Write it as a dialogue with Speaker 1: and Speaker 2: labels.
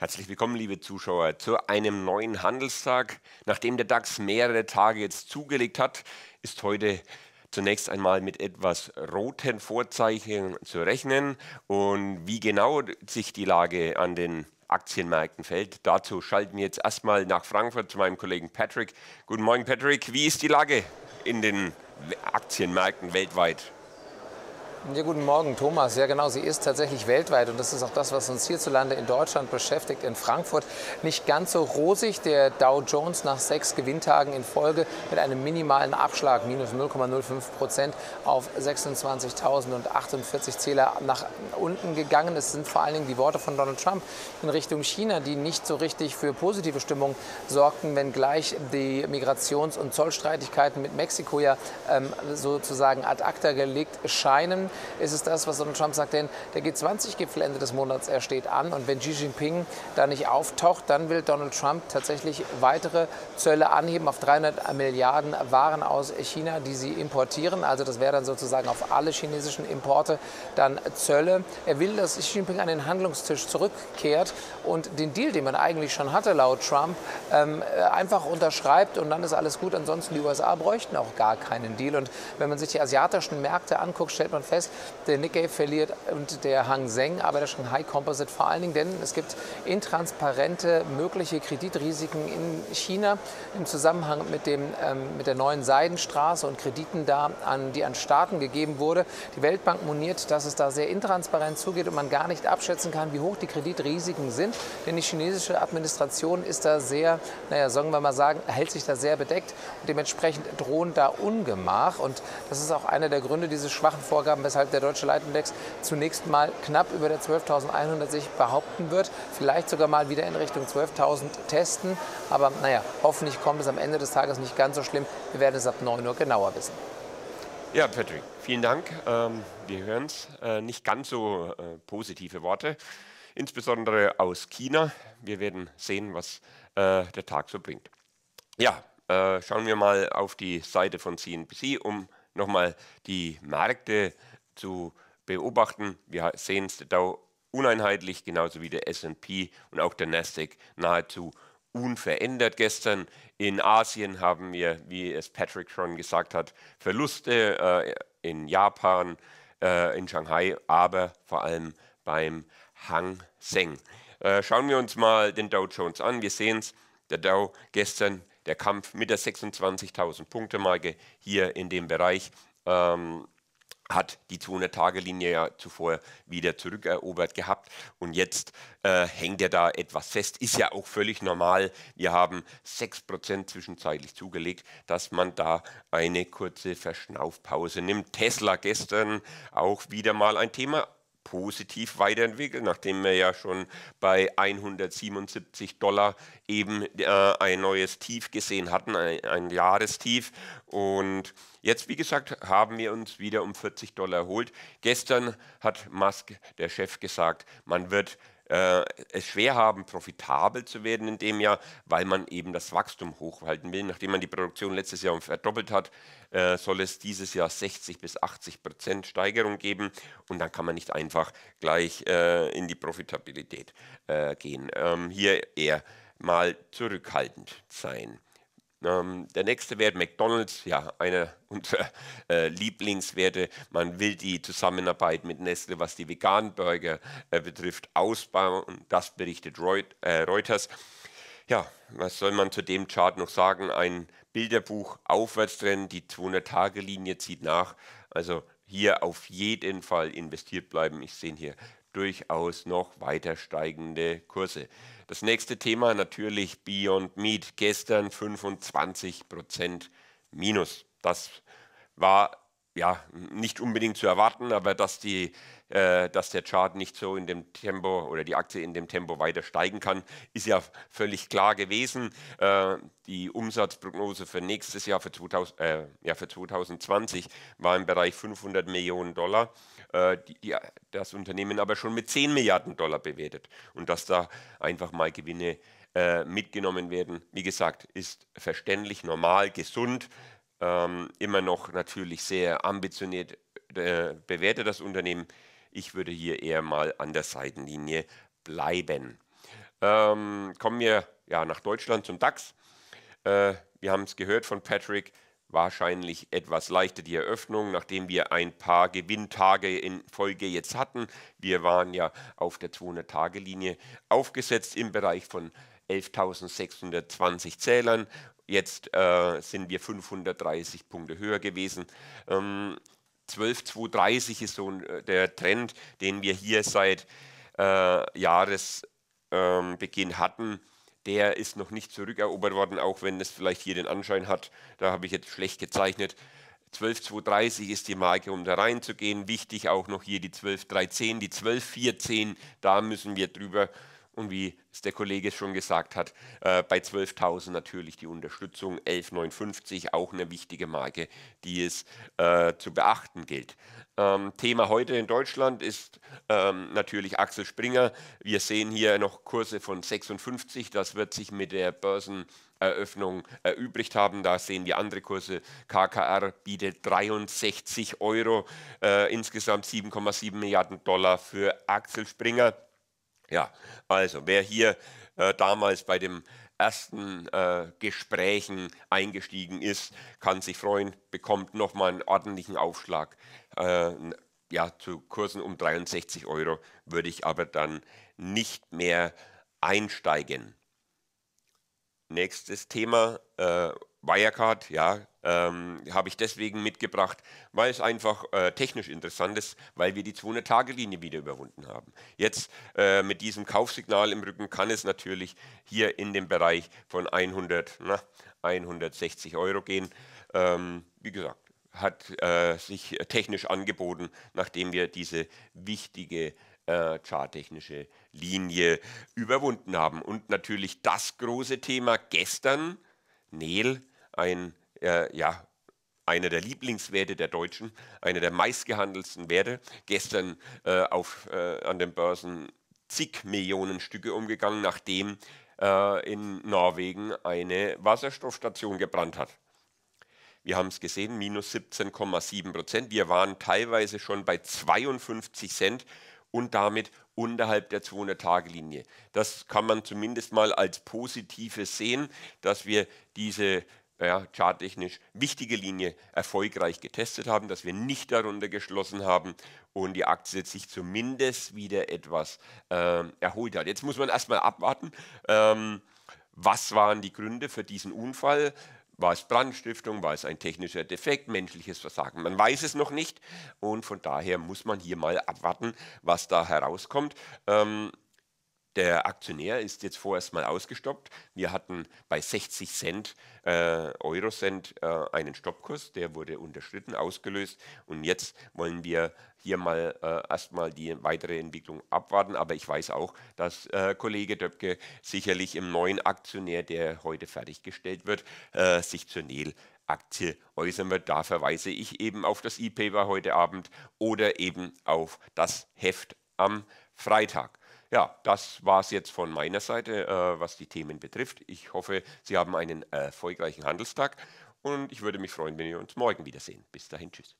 Speaker 1: Herzlich willkommen, liebe Zuschauer, zu einem neuen Handelstag. Nachdem der DAX mehrere Tage jetzt zugelegt hat, ist heute zunächst einmal mit etwas roten Vorzeichen zu rechnen. Und wie genau sich die Lage an den Aktienmärkten fällt, dazu schalten wir jetzt erstmal nach Frankfurt zu meinem Kollegen Patrick. Guten Morgen, Patrick. Wie ist die Lage in den Aktienmärkten weltweit?
Speaker 2: Ja, guten Morgen, Thomas. Ja, genau, sie ist tatsächlich weltweit und das ist auch das, was uns hierzulande in Deutschland beschäftigt, in Frankfurt. Nicht ganz so rosig. Der Dow Jones nach sechs Gewinntagen in Folge mit einem minimalen Abschlag, minus 0,05 Prozent auf 26.048 Zähler nach unten gegangen. Es sind vor allen Dingen die Worte von Donald Trump in Richtung China, die nicht so richtig für positive Stimmung sorgten, wenngleich die Migrations- und Zollstreitigkeiten mit Mexiko ja ähm, sozusagen ad acta gelegt scheinen ist es das, was Donald Trump sagt, denn der G20-Gipfel Ende des Monats, er steht an. Und wenn Xi Jinping da nicht auftaucht, dann will Donald Trump tatsächlich weitere Zölle anheben auf 300 Milliarden Waren aus China, die sie importieren. Also das wäre dann sozusagen auf alle chinesischen Importe dann Zölle. Er will, dass Xi Jinping an den Handlungstisch zurückkehrt und den Deal, den man eigentlich schon hatte laut Trump, ähm, einfach unterschreibt und dann ist alles gut. Ansonsten die USA bräuchten auch gar keinen Deal. Und wenn man sich die asiatischen Märkte anguckt, stellt man fest, heißt, der Nikkei verliert und der Hang Seng, aber der Shanghai Composite vor allen Dingen, denn es gibt intransparente mögliche Kreditrisiken in China im Zusammenhang mit, dem, ähm, mit der neuen Seidenstraße und Krediten da, an, die an Staaten gegeben wurde. Die Weltbank moniert, dass es da sehr intransparent zugeht und man gar nicht abschätzen kann, wie hoch die Kreditrisiken sind, denn die chinesische Administration ist da sehr, naja, sagen wir mal sagen, hält sich da sehr bedeckt und dementsprechend drohen da Ungemach und das ist auch einer der Gründe, diese schwachen Vorgaben, weshalb der deutsche Leitindex zunächst mal knapp über der 12.100 sich behaupten wird, vielleicht sogar mal wieder in Richtung 12.000 testen. Aber naja, hoffentlich kommt es am Ende des Tages nicht ganz so schlimm. Wir werden es ab 9 Uhr genauer wissen.
Speaker 1: Ja, Patrick, vielen Dank. Ähm, wir hören es. Äh, nicht ganz so äh, positive Worte, insbesondere aus China. Wir werden sehen, was äh, der Tag so bringt. Ja, äh, schauen wir mal auf die Seite von CNBC, um nochmal die Märkte zu beobachten. Wir sehen es da uneinheitlich, genauso wie der SP und auch der Nasdaq nahezu unverändert gestern. In Asien haben wir, wie es Patrick schon gesagt hat, Verluste äh, in Japan, äh, in Shanghai, aber vor allem beim Hang Seng. Äh, schauen wir uns mal den Dow Jones an. Wir sehen es, der Dow gestern, der Kampf mit der 26.000 Punkte Marke hier in dem Bereich. Ähm, hat die 200-Tage-Linie ja zuvor wieder zurückerobert gehabt und jetzt äh, hängt er da etwas fest. Ist ja auch völlig normal. Wir haben 6% zwischenzeitlich zugelegt, dass man da eine kurze Verschnaufpause nimmt. Tesla gestern auch wieder mal ein Thema positiv weiterentwickelt, nachdem wir ja schon bei 177 Dollar eben äh, ein neues Tief gesehen hatten, ein, ein Jahrestief. Und jetzt, wie gesagt, haben wir uns wieder um 40 Dollar erholt. Gestern hat Musk, der Chef, gesagt, man wird äh, es schwer haben, profitabel zu werden in dem Jahr, weil man eben das Wachstum hochhalten will. Nachdem man die Produktion letztes Jahr verdoppelt hat, äh, soll es dieses Jahr 60 bis 80 Prozent Steigerung geben und dann kann man nicht einfach gleich äh, in die Profitabilität äh, gehen. Ähm, hier eher mal zurückhaltend sein. Ähm, der nächste Wert, McDonald's, ja, einer unserer äh, Lieblingswerte. Man will die Zusammenarbeit mit Nestle, was die veganen Burger äh, betrifft, ausbauen. Das berichtet Reut äh, Reuters. Ja, was soll man zu dem Chart noch sagen? Ein Bilderbuch aufwärts Aufwärtstrend, die 200-Tage-Linie zieht nach. Also hier auf jeden Fall investiert bleiben. Ich sehe hier durchaus noch weiter steigende Kurse. Das nächste Thema natürlich Beyond Meat. Gestern 25 minus. Das war ja, nicht unbedingt zu erwarten, aber dass, die, äh, dass der Chart nicht so in dem Tempo oder die Aktie in dem Tempo weiter steigen kann, ist ja völlig klar gewesen. Äh, die Umsatzprognose für nächstes Jahr, für, 2000, äh, ja, für 2020, war im Bereich 500 Millionen Dollar. Äh, die, die, das Unternehmen aber schon mit 10 Milliarden Dollar bewertet und dass da einfach mal Gewinne äh, mitgenommen werden. Wie gesagt, ist verständlich, normal, gesund ähm, immer noch natürlich sehr ambitioniert äh, bewertet, das Unternehmen. Ich würde hier eher mal an der Seitenlinie bleiben. Ähm, kommen wir ja, nach Deutschland zum DAX. Äh, wir haben es gehört von Patrick, wahrscheinlich etwas leichter die Eröffnung, nachdem wir ein paar Gewinntage in Folge jetzt hatten. Wir waren ja auf der 200-Tage-Linie aufgesetzt im Bereich von 11.620 Zählern Jetzt äh, sind wir 530 Punkte höher gewesen. Ähm, 12,230 ist so äh, der Trend, den wir hier seit äh, Jahresbeginn ähm, hatten. Der ist noch nicht zurückerobert worden, auch wenn es vielleicht hier den Anschein hat. Da habe ich jetzt schlecht gezeichnet. 12,230 ist die Marke, um da reinzugehen. Wichtig auch noch hier die 12,310, die 12,410. Da müssen wir drüber und wie es der Kollege schon gesagt hat, äh, bei 12.000 natürlich die Unterstützung 11,950, auch eine wichtige Marke, die es äh, zu beachten gilt. Ähm, Thema heute in Deutschland ist ähm, natürlich Axel Springer. Wir sehen hier noch Kurse von 56, das wird sich mit der Börsen... Eröffnung erübrigt haben. Da sehen wir andere Kurse. KKR bietet 63 Euro, äh, insgesamt 7,7 Milliarden Dollar für Axel Springer. Ja, also wer hier äh, damals bei den ersten äh, Gesprächen eingestiegen ist, kann sich freuen, bekommt nochmal einen ordentlichen Aufschlag. Äh, ja, zu Kursen um 63 Euro würde ich aber dann nicht mehr einsteigen. Nächstes Thema, äh, Wirecard, ja, ähm, habe ich deswegen mitgebracht, weil es einfach äh, technisch interessant ist, weil wir die 200-Tage-Linie wieder überwunden haben. Jetzt äh, mit diesem Kaufsignal im Rücken kann es natürlich hier in den Bereich von 100, na, 160 Euro gehen. Ähm, wie gesagt, hat äh, sich technisch angeboten, nachdem wir diese wichtige äh, charttechnische Linie überwunden haben. Und natürlich das große Thema gestern, Neil ein, äh, ja, einer der Lieblingswerte der Deutschen, einer der meistgehandelten Werte. Gestern äh, auf, äh, an den Börsen zig Millionen Stücke umgegangen, nachdem äh, in Norwegen eine Wasserstoffstation gebrannt hat. Wir haben es gesehen, minus 17,7 Prozent. Wir waren teilweise schon bei 52 Cent und damit unterhalb der 200-Tage-Linie. Das kann man zumindest mal als Positives sehen, dass wir diese ja, charttechnisch wichtige Linie erfolgreich getestet haben, dass wir nicht darunter geschlossen haben und die Aktie sich zumindest wieder etwas ähm, erholt hat. Jetzt muss man erstmal abwarten, ähm, was waren die Gründe für diesen Unfall. War es Brandstiftung, war es ein technischer Defekt, menschliches Versagen? Man weiß es noch nicht und von daher muss man hier mal abwarten, was da herauskommt. Ähm, der Aktionär ist jetzt vorerst mal ausgestoppt. Wir hatten bei 60 Cent, äh, Eurocent, äh, einen Stoppkurs, der wurde unterschritten, ausgelöst. Und jetzt wollen wir hier mal äh, erstmal die weitere Entwicklung abwarten. Aber ich weiß auch, dass äh, Kollege Döpke sicherlich im neuen Aktionär, der heute fertiggestellt wird, äh, sich zur Nel Aktie äußern wird. Da verweise ich eben auf das E-Paper heute Abend oder eben auf das Heft am Freitag. Ja, das war es jetzt von meiner Seite, äh, was die Themen betrifft. Ich hoffe, Sie haben einen erfolgreichen Handelstag und ich würde mich freuen, wenn wir uns morgen wiedersehen. Bis dahin, tschüss.